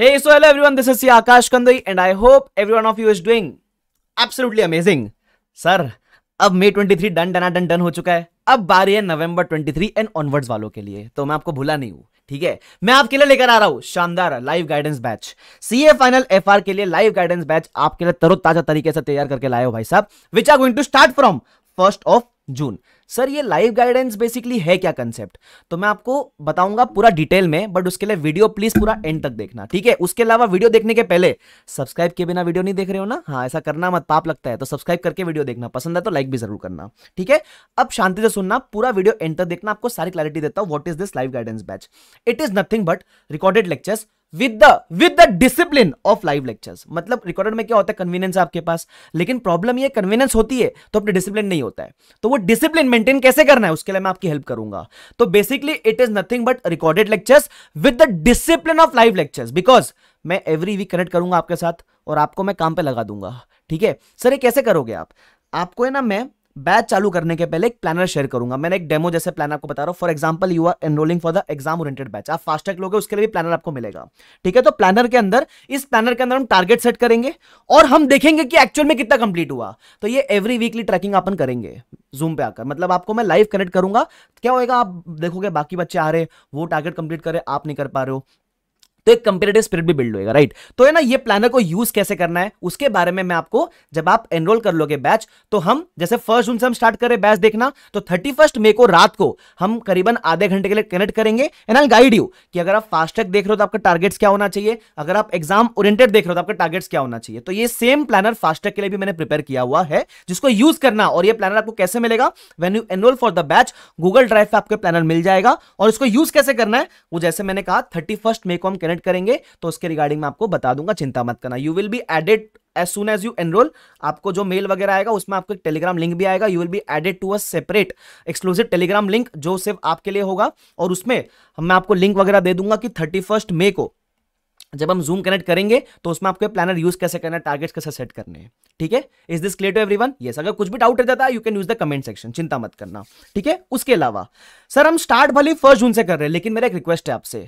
Hey, so hello everyone, this is Akash Kandoi and I hope everyone of you is doing absolutely amazing. Sir, अब मई 23 done डना done done हो चुका है अब बारी है नवंबर 23 एंड ऑनवर्ड्स वालों के लिए तो मैं आपको भूला नहीं हूं ठीक है मैं आपके लिए लेकर आ रहा हूं शानदार live guidance batch CA final F के लिए लाइव गाइडेंस बैच आपके लिए तरो ताजा तरीके से तैयार करके लाए हो भाई साहब which are going to start from first of June sir ये लाइफ गाइडेंस बेसिकली है क्या कंसेप्ट तो मैं आपको बताऊंगा पूरा डिटेल में बट उसके लिए वीडियो प्लीज पूरा एंड तक देखना ठीक है उसके अलावा वीडियो देखने के पहले सब्सक्राइब के बिना वीडियो नहीं देख रहे हो ना हाँ ऐसा करना मत पाप लगता है तो सब्सक्राइब करके वीडियो देखना पसंद है तो लाइक भी जरूर करना ठीक है अब शांति से सुनना पूरा वीडियो एंड तक देखना आपको सारी क्लैरिटी देता हूँ what is this life guidance batch it is nothing but recorded lectures with the with the discipline of live lectures मतलब रिकॉर्डेड में क्या होता है कन्वीनियंस आपके पास लेकिन प्रॉब्लम ये कन्वीनियंस होती है तो अपने डिसिप्लिन नहीं होता है तो वो डिसिप्लिन मेंटेन कैसे करना है उसके लिए मैं आपकी हेल्प करूंगा तो basically it is nothing but recorded lectures with the discipline of live lectures because मैं एवरी वीक कनेक्ट करूंगा आपके साथ और आपको मैं काम पे लगा दूंगा ठीक है सर ये कैसे करोगे आप आपको है ना मैं बैच चालू करने के पहले एक प्लानर शेयर करूंगा मैंने एक डेमो जैसे प्लान आपको बता रहा हूँ for example you are enrolling for the exam oriented batch आप फास्ट ट्रैक लोगे उसके लिए भी प्लानर आपको मिलेगा ठीक है तो प्लानर के अंदर इस प्लानर के अंदर हम टारगेट सेट करेंगे और हम देखेंगे कि एक्चुअल में कितना कंप्लीट हुआ तो ये एवरी वीकली ट्रैकिंग अपन करेंगे जूम पे आकर मतलब आपको मैं लाइव कनेक्ट करूंगा क्या होगा आप देखोगे बाकी बच्चे आ रहे वो टारगेट कंप्लीट करे आप नहीं कर पा रहे हो तो एक कंपेरेटिव स्पिरिट भी बिल्ड होगा राइट तो है ना ये प्लानर को यूज कैसे करना है उसके बारे में मैं आपको जब आप एनरोल कर लोगे बैच तो हम जैसे फर्स्ट जून से हम स्टार्ट करें बैच देखना तो थर्टी मई को रात को हम करीबन आधे घंटे के लिए कनेक्ट करेंगे एंड आई गाइड यू कि अगर आप फास्टैग देख रहे हो तो आपका टारगेट्स क्या होना चाहिए अगर आप एग्जाम ओरिएंटेड देख रहे हो तो आपका टारगेट्स क्या होना चाहिए तो ये सेम प्लानर फास्टैग के लिए भी मैंने प्रिपेयर किया हुआ है जिसको यूज करना और ये प्लानर आपको कैसे मिलेगा when you enroll for the batch Google drive पे आपके प्लानर मिल जाएगा और इसको यूज कैसे करना है वो जैसे मैंने कहा थर्टी मे को हम कनेक्ट ऐड करेंगे तो उसके रिगार्डिंग मैं आपको बता दूंगा चिंता मत करना you will be added as soon as you enroll आपको जो मेल वगैरह आएगा उसमें आपको एक टेलीग्राम लिंक भी आएगा you will be added to a separate exclusive Telegram link जो सिर्फ आपके लिए होगा और उसमें मैं आपको लिंक वगैरह दे दूंगा कि थर्टी मई को जब हम जूम कनेक्ट करेंगे तो उसमें आपको प्लानर यूज कैसे करना है टारगेट्स कैसे सेट करने हैं ठीक है is this clear to one ये अगर कुछ भी डाउट रहता है you can use the comment section चिंता मत करना ठीक है उसके अलावा सर हम स्टार्ट भले फर्स्ट जून से कर रहे हैं लेकिन मेरा एक रिक्वेस्ट है आपसे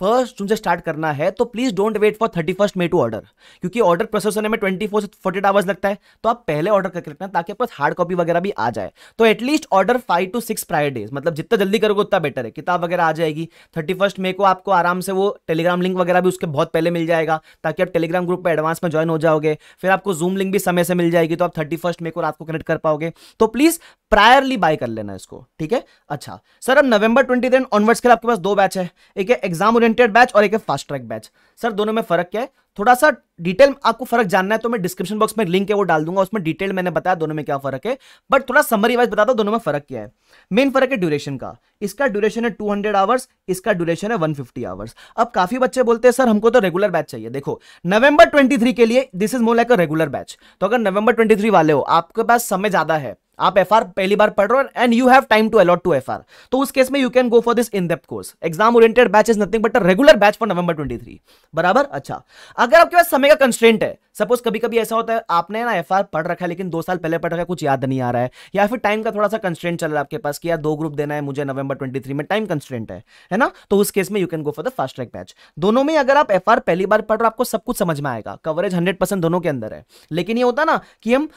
फर्स्ट जून से स्टार्ट करना है तो please don't wait for thirty first May to order क्योंकि ऑर्डर प्रोसेस होने में ट्वेंटी फोर से फोर्टी आवर्स लगता है तो आप पहले ऑर्डर करके रखना ताकि आपके पास हार्ड कॉपी वगैरह भी आ जाए तो at least order five to six days मतलब जितना जल्दी करोगे उतना बेटर है किताब वगैरह आ जाएगी थर्टी फर्स्ट मे को आपको आराम से वो टेलीग्राम लिंक वगैरह भी उसके बहुत बहुत पहले मिल जाएगा ताकि आप टेलीग्राम ग्रुप पर एडवांस में ज्वाइन हो जाओगे फिर आपको जूम लिंक भी समय से मिल जाएगी तो आप थर्टी फर्स्ट मे को रात को कनेक्ट कर पाओगे तो प्लीज प्रायरली बाय कर लेना इसको ठीक है अच्छा सर अब नवंबर ट्वेंटी ऑनवर्ड्स के लिए आपके पास दो बैच है एक है एग्जाम ओरिएंटेड बैच और एक है फास्ट ट्रैक बैच सर दोनों में फर्क क्या है थोड़ा सा डिटेल आपको फर्क जानना है तो मैं डिस्क्रिप्शन बॉक्स में लिंक है वो डाल दूंगा उसमें डिटेल मैंने बताया दोनों में क्या फर्क है बट थोड़ा समरी वाइज बताता दोनों में फर्क क्या है मेन फर्क है ड्यूरेशन का इसका ड्यूरेशन है 200 आवर्स इसका ड्यूरेशन है 150 आवर्स अब काफी बच्चे बोलते हैं सर हमको तो रेगुलर बैच चाहिए देखो नवंबर ट्वेंटी के लिए this is more like a regular batch तो अगर नवंबर ट्वेंटी वाले हो आपके पास समय ज्यादा है आप एफ पहली बार पढ़ रहे हो and you have time to allot to F तो उस केस में you can go for this in depth course exam oriented batch is nothing but a regular batch for November 23 बराबर अच्छा अगर आपके पास समय का कंस्ट्रेंट है सपोज कभी कभी ऐसा होता है आपने ना एफ पढ़ रखा है लेकिन दो साल पहले पढ़ रखा है कुछ याद नहीं आ रहा है या फिर टाइम का थोड़ा सा कंस्ट्रेंट चल रहा है आपके पास कि यार दो ग्रुप देना है मुझे नवंबर थ्री में टाइम कंस्ट्रेंट है है ना तो उस केस में you can go for the fast track batch दोनों में अगर आप एफ पहली बार पढ़ रहे हो आपको सब कुछ समझ में आएगा कवरेज हंड्रेड दोनों के अंदर है लेकिन ये होता ना कि हम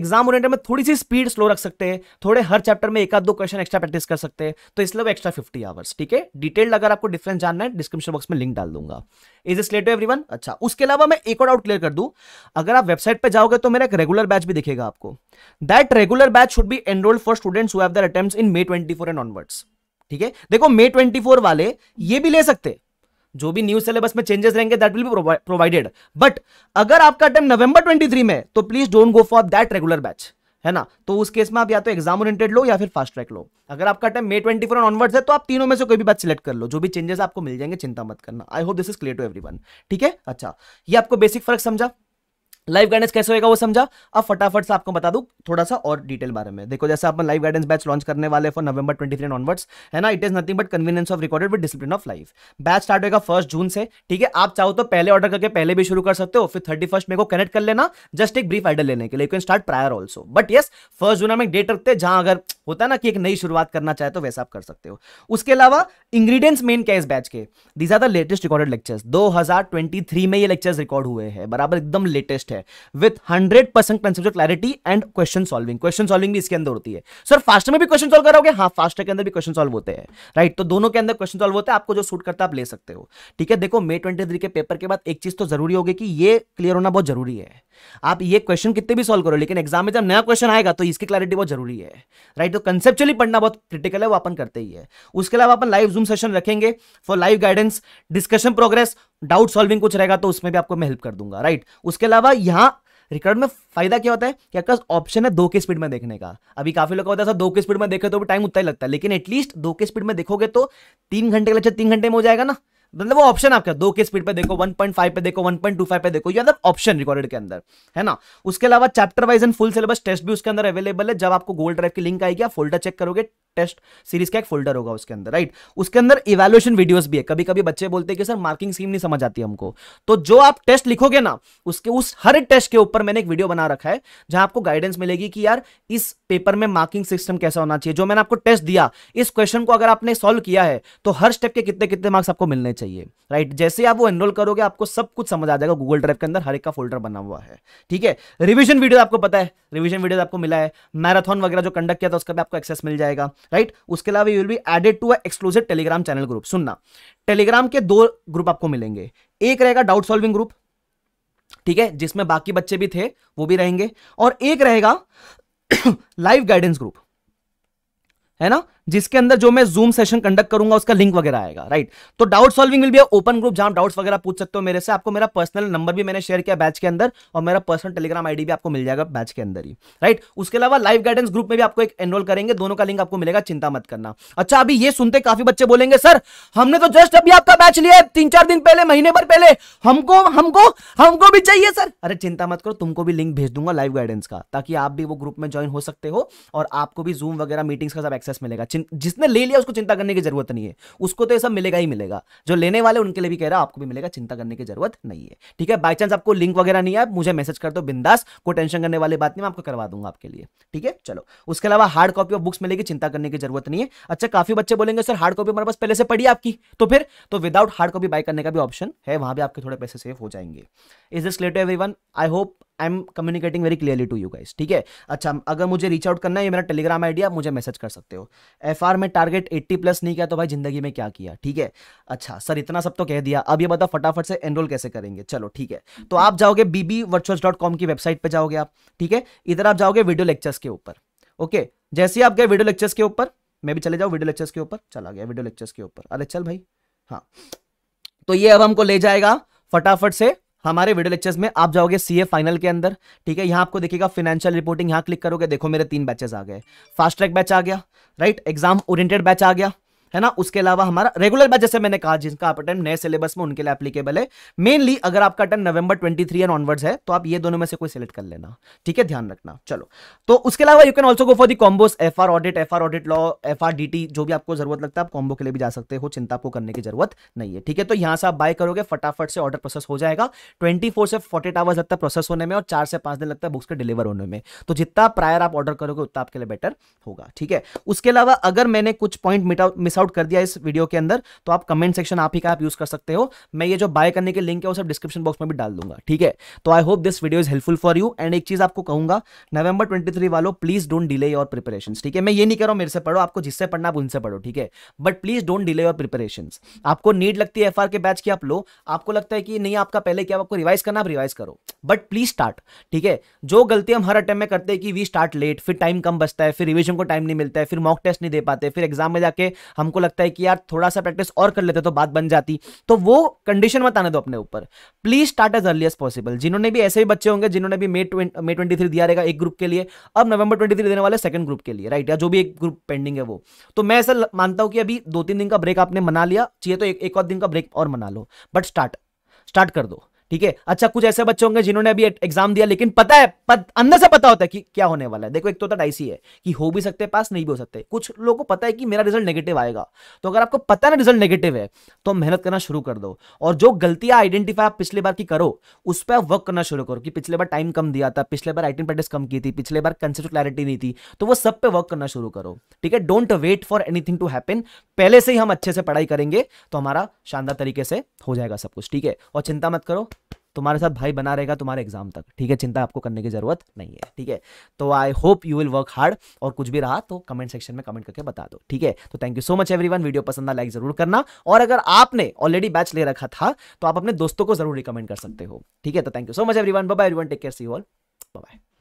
एग्जाम ओरिएंटेड में थोड़ी सी स्पीड स्लो रख सकते हैं थोड़े हर चैप्टर में एक आध दो क्वेश्चन एक्स्ट्रा प्रैक्टिस कर सकते हैं तो इसलिए वो एक्स्ट्रा फिफ्टी आवर्स ठीक है डिटेल्ड अगर आपको डिफरेंस जानना है डिस्क्रिप्शन बॉक्स में लिंक डाल दूंगा इज इस लेट एवरी अच्छा उसके अलावा मैं एक और डाउट क्लियर कर दूँ अगर आप वेबसाइट पर जाओगे तो मेरा एक रेगुलर बैच भी दिखेगा आपको that regular batch should be enrolled for students who have their in May twenty and onwards ठीक है देखो मे ट्वेंटी वाले ये भी ले सकते हैं जो भी न्यू सिलेबस में चेंजेस रहेंगे that will be provided but अगर आपका अटेम्प्ट नवंबर 23 में तो please don't go for that regular batch है ना तो उस केस में आप या तो एग्जाम ओरिएंटेड लो या फिर फास्ट ट्रैक लो अगर आपका time May twenty four onwards है तो आप तीनों में से कोई भी बात सिलेक्ट कर लो जो भी चेंजेस आपको मिल जाएंगे चिंता मत करना I hope this is clear to everyone ठीक है अच्छा ये आपको बेसिक फर्क समझा लाइव गाइडेंस कैसे होएगा वो समझा अब फटाफट से आपको बता दूं थोड़ा सा और डिटेल बारे में देखो जैसे अपन लाइव गाइडेंस बैच लॉन्च करने वाले फॉर नवंबर 23 ऑनवर्ड्स है ना it is nothing but convenience of recorded with discipline of life batch start होगा फर्स्ट जून से ठीक है आप चाहो तो पहले ऑर्डर करके पहले भी शुरू कर सकते हो फिर थर्टी फर्स्ट मे को कनेक्ट कर लेना जस्ट एक ब्रीफ आइडल लेने के लिए start prior also but yes first June हम एक डेट रखते हैं जहां अगर होता है ना कि एक नई शुरुआत करना चाहे तो वैसा आप कर सकते हो उसके अलावा इंग्रेडिएंट्स मेन क्या इस बैच के these are the latest recorded lectures 2023 में ये लेक्चर्स रिकॉर्ड हुए हैं बराबर एकदम लेटेस्ट है with hundred percent concept clarity and question solving question solving भी इसके अंदर होती है सर फास्ट में भी क्वेश्चन सॉल्व करोगे हाँ फास्ट के अंदर भी क्वेश्चन सॉल्व होते हैं राइट तो दोनों के अंदर क्वेश्चन सॉल्व होते हैं आपको जो सूट करता है आप ले सकते हो ठीक है देखो मे ट्वेंटी के पेपर के बाद एक चीज तो जरूरी होगी कि ये क्लियर होना बहुत जरूरी है आप ये क्वेश्चन कितने भी सॉल्व करो लेकिन एग्जाम में जब नया क्वेश्चन आएगा तो इसकी क्लैरिटी बहुत जरूरी है राइट तो कंसेप्चुअली पढ़ना बहुत क्रिटिकल है वो अपन करते ही है उसके अलावा अपन लाइव जूम सेशन रखेंगे for live guidance discussion progress doubt solving कुछ रहेगा तो उसमें भी आपको मैं हेल्प कर दूंगा राइट उसके अलावा यहाँ रिकॉर्ड में फायदा क्या होता है कि आपका ऑप्शन है दो के स्पीड में देखने का अभी काफी लोग होता है दो के स्पीड में देखे तो भी टाइम उतना ही लगता है लेकिन एटलीस्ट दो के स्पीड में देखोगे तो तीन घंटे का अच्छा, लेक्चर तीन घंटे में हो जाएगा ना मतलब वो ऑप्शन आपका दो के स्पीड पे देखो 1.5 पे देखो 1.25 पे देखो ये मतलब ऑप्शन रिकॉर्डेड के अंदर है ना उसके अलावा chapter wise and full syllabus test भी उसके अंदर अवेलेबल है जब आपको गोल्ड ड्राइव की लिंक आएगी आप फोल्डर चेक करोगे टेस्ट सीरीज का एक फोल्डर होगा उसके अंदर राइट उसके अंदर इवेल्युएशन वीडियोस भी है कभी कभी बच्चे बोलते हैं कि सर मार्किंग स्कीम नहीं समझ आती हमको तो जो आप टेस्ट लिखोगे ना उसके उस हर टेस्ट के ऊपर मैंने एक वीडियो बना रखा है जहां आपको गाइडेंस मिलेगी कि यार इस पेपर में मार्किंग सिस्टम कैसा होना चाहिए जो मैंने आपको टेस्ट दिया इस क्वेश्चन को अगर आपने सॉल्व किया है तो हर स्टेप के कितने कितने मार्क्स आपको मिलने चाहिए राइट जैसे आप वो एनरोल करोगे आपको सब कुछ समझ आ जाएगा गूगल ड्राइव के अंदर हर एक का फोल्डर बना हुआ है ठीक है रिविजन वीडियो आपको पता है रिविजन वीडियो आपको मिला है मैराथन वगैरह जो कंडक्ट किया था उसका भी आपको एक्सेस मिल जाएगा राइट उसके अलावा you will be added to exclusive Telegram channel group सुनना टेलीग्राम के दो ग्रुप आपको मिलेंगे एक रहेगा डाउट सॉल्विंग ग्रुप ठीक है जिसमें बाकी बच्चे भी थे वो भी रहेंगे और एक रहेगा लाइव गाइडेंस ग्रुप है ना जिसके अंदर जो मैं जूम सेशन कंडक्ट करूंगा उसका लिंक वगैरह आएगा राइट तो doubt solving will be open group जहां डाउट्स वगैरह पूछ सकते हो मेरे से आपको मेरा पर्सनल नंबर भी मैंने शेयर किया बैच के अंदर और मेरा पर्सनल टेलीग्राम आईडी भी आपको मिल जाएगा बैच के अंदर ही राइट उसके अलावा लाइव गाइडेंस ग्रुप में भी आपको एक एनरोल करेंगे दोनों का लिंक आपको मिलेगा चिंता मत करना अच्छा अभी ये सुनते काफी बच्चे बोलेंगे सर हमने तो जस्ट अभी आपका बैच लिया है तीन चार दिन पहले महीने भर पहले हमको हमको हमको भी चाहिए सर अरे चिंता मत करो तुमको भी लिंक भेज दूंगा लाइव गाइडेंस का ताकि आप भी वो ग्रुप में ज्वाइन हो सकते हो और आपको भी जूम वगैरह मीटिंग्स का सब एक्सेस मिलेगा जिसने ले लिया उसको चिंता करने की जरूरत नहीं है उसको तो ये सब मिलेगा ही मिलेगा जो लेने वाले उनके लिए भी कह रहा आपको भी मिलेगा चिंता करने की जरूरत नहीं है ठीक है बाई चांस आपको लिंक वगैरह नहीं आया मुझे मैसेज कर दो बिंदास कोई टेंशन करने वाली बात नहीं मैं आपको करवा दूंगा आपके लिए ठीक है चलो उसके अलावा हार्ड कॉपी ऑफ बुक्स मिलेगी चिंता करने की जरूरत नहीं है अच्छा काफी बच्चे बोलेंगे सर हार्ड कॉपी हमारे पास पहले से पड़ी आपकी तो फिर तो विदाउट हार्ड कॉपी बाय करने का भी ऑप्शन है वहां भी आपके थोड़े पैसे सेव हो जाएंगे is this clear to everyone I hope I am communicating very clearly to you guys ठीक है अच्छा अगर मुझे रीच आउट करना है ये मेरा टेलीग्राम आइडिया मुझे मैसेज कर सकते हो एफ आर में टारगेट एट्टी प्लस नहीं किया तो भाई जिंदगी में क्या किया ठीक है अच्छा सर इतना सब तो कह दिया अब ये बताओ फटाफट से एनरोल कैसे करेंगे चलो ठीक है तो आप जाओगे बीबी की वेबसाइट पर जाओगे आप ठीक है इधर आप जाओगे वीडियो लेक्चर्स के ऊपर ओके जैसे आप गए वीडियो लेक्चर्स के ऊपर मैं भी चले जाऊँ वीडियो लेक्चर्स के ऊपर चला गया वीडियो लेक्चर्स के ऊपर अरे चल भाई हाँ तो ये अब हमको ले जाएगा फटाफट से हमारे वीडियो लेक्चर्स में आप जाओगे सीए फाइनल के अंदर ठीक है यहाँ आपको देखिएगा फाइनेंशियल रिपोर्टिंग यहाँ क्लिक करोगे देखो मेरे तीन बैचेस आ गए फास्ट ट्रैक बैच आ गया राइट एग्जाम ओरिएंटेड बैच आ गया है ना उसके अलावा हमारा रेगुलर बैच जैसे मैंने कहा जिनका आप अटेंड नए सिलेबस में उनके लिए एप्लीकेबल है मेनली अगर आपका अटेंड नवंबर 23 एंड ऑनवर्ड्स है तो आप ये दोनों में से कोई सिलेक्ट कर लेना ठीक है ध्यान रखना चलो तो उसके अलावा you can also go for the combos F R audit F R audit law F R D T जो भी आपको जरूरत लगता है आप कॉम्बो के लिए भी जा सकते हो चिंता आपको करने की जरूरत नहीं है ठीक है तो यहाँ से आप बाय करोगे फटाफट से ऑर्डर प्रोसेस हो जाएगा ट्वेंटी से फोर्टी आवर्स लगता है प्रोसेस होने में और चार से पांच दिन लगता है बुक्स के डिलीवर होने में तो जितना प्रायर आप ऑर्डर करोगे उतना आपके लिए बेटर होगा ठीक है उसके अलावा अगर मैंने कुछ पॉइंट मिस आउट आउट कर दिया इस वीडियो के अंदर तो आप कमेंट सेक्शन आप ही का आप यूज कर सकते हो मैं ये जो बाय करने के लिंक है वो सब डिस्क्रिप्शन बॉक्स में भी डाल दूंगा ठीक है तो I hope this video is helpful for you and एक चीज आपको कहूंगा नवंबर ट्वेंटी वालों please don't delay your preparation ठीक है मैं ये नहीं कह रहा हूं मेरे से पढ़ो आपको जिससे पढ़ना आप उनसे पढ़ो ठीक है but please don't delay your preparation आपको नीड लगती है एफ के बैच की आप लो आपको लगता है कि नहीं आपका पहले क्या आपको रिवाइज करना आप रिवाइज करो बट प्लीज स्टार्ट ठीक है जो गलती हम हर अटेम्प में करते हैं कि वी स्टार्ट लेट फिर टाइम कम बचता है फिर रिविजन को टाइम नहीं मिलता है फिर मॉक टेस्ट नहीं दे पाते फिर एग्जाम में जाके हम हमको लगता है कि यार थोड़ा सा प्रैक्टिस और कर लेते तो बात बन जाती तो वो कंडीशन मत आने दो अपने ऊपर please start as early as possible जिन्होंने भी ऐसे भी बच्चे होंगे जिन्होंने भी मे ट्वेंटी थ्री दिया रहेगा एक ग्रुप के लिए अब नवंबर ट्वेंटी थ्री देने वाले सेकंड ग्रुप के लिए राइट या जो भी एक ग्रुप पेंडिंग है वो तो मैं ऐसा मानता हूं कि अभी दो तीन दिन का ब्रेक आपने मना लिया चाहिए तो एक और दिन का ब्रेक और मना लो बट स्टार्ट स्टार्ट कर दो ठीक है अच्छा कुछ ऐसे बच्चे होंगे जिन्होंने अभी एग्जाम दिया लेकिन पता है पत, अंदर से पता होता है कि क्या होने वाला है देखो एक तो डाइसी तो है कि हो भी सकते पास नहीं भी हो सकते कुछ लोगों को पता है कि मेरा रिजल्ट नेगेटिव आएगा तो अगर आपको पता ना रिजल्ट नेगेटिव है तो मेहनत करना शुरू कर दो और जो गलतियां आइडेंटिफाई आप पिछले बार की करो उस पर वर्क करना शुरू करो कि पिछले बार टाइम कम दिया था पिछले बार आइटिंग प्रैक्टिस कम की थी पिछले बार कंसेप्ट क्लैरिटी नहीं थी तो वो सब पे वर्क करना शुरू करो ठीक है don't wait for anything to happen पहले से ही हम अच्छे से पढ़ाई करेंगे तो हमारा शानदार तरीके से हो जाएगा सब कुछ ठीक है और चिंता मत करो तुम्हारे साथ भाई बना रहेगा तुम्हारे एग्जाम तक ठीक है चिंता आपको करने की जरूरत नहीं है ठीक है तो I hope you will work hard और कुछ भी रहा तो कमेंट सेक्शन में कमेंट करके बता दो ठीक है तो thank you so much everyone video पसंद आ लाइक जरूर करना और अगर आपने ऑलरेडी बैच ले रखा था तो आप अपने दोस्तों को जरूर रिकमेंड कर सकते हो ठीक है तो thank you so much one bye take care see all bye